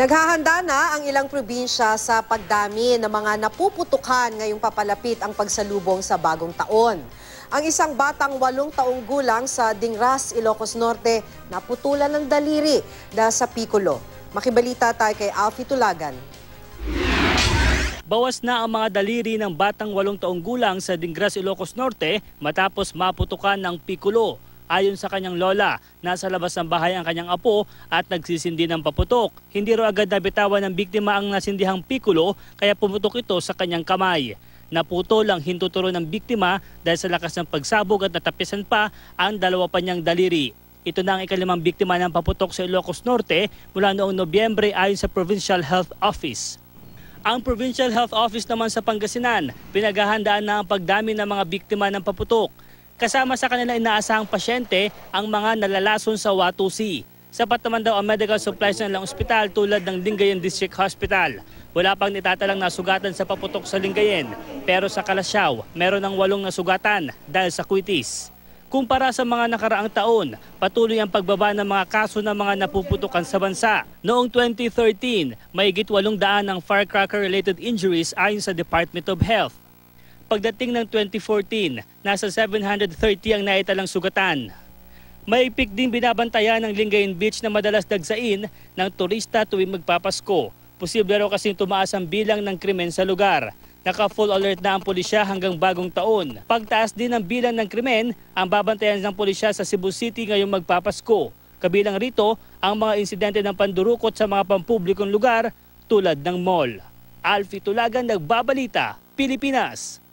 Naghahanda na ang ilang probinsya sa pagdami ng mga napuputukan ngayong papalapit ang pagsalubong sa bagong taon. Ang isang batang walong taong gulang sa Dingras, Ilocos Norte, naputulan ng daliri dahil sa pikulo. Makibalita tayo kay Alfie Tulagan. Bawas na ang mga daliri ng batang walong taong gulang sa Dingras, Ilocos Norte matapos maputukan ng pikulo. Ayon sa kanyang lola, nasa labas ng bahay ang kanyang apo at nagsisindi ng paputok. Hindi ro agad nabitawan ng biktima ang nasindihang pikulo kaya pumutok ito sa kanyang kamay. Naputol ang hintuturo ng biktima dahil sa lakas ng pagsabog at natapisan pa ang dalawa pa niyang daliri. Ito na ang ikalimang biktima ng paputok sa Ilocos Norte mula noong Nobyembre ayon sa Provincial Health Office. Ang Provincial Health Office naman sa Pangasinan, pinaghahandaan na ang pagdami ng mga biktima ng paputok. Kasama sa kanila inaasahang pasyente ang mga nalalason sa Watusi. Sapat naman daw ang medical supplies ng ilang ospital tulad ng Lingayen District Hospital. Wala pang itatalang nasugatan sa paputok sa Lingayen, pero sa Kalasyaw, meron ng walong nasugatan dahil sa kuitis. Kumpara sa mga nakaraang taon, patuloy ang pagbaba ng mga kaso ng mga napuputukan sa bansa. Noong 2013, may higit 800 ng firecracker-related injuries ayon sa Department of Health pagdating ng 2014, nasa 730 ang naitalang sugatan. Maipik din binabantayan ng Lingayen Beach na madalas dagsain ng turista tuwing magpapasko. Posible raw kasing tumaas ang bilang ng krimen sa lugar. Naka-full alert na ang pulisya hanggang bagong taon. Pagtaas din ang bilang ng krimen ang babantayan ng pulisya sa Cebu City ngayong magpapasko. Kabilang rito ang mga insidente ng pandurukot sa mga pampublikong lugar tulad ng mall. Alfie Tulagan, Nagbabalita, Pilipinas.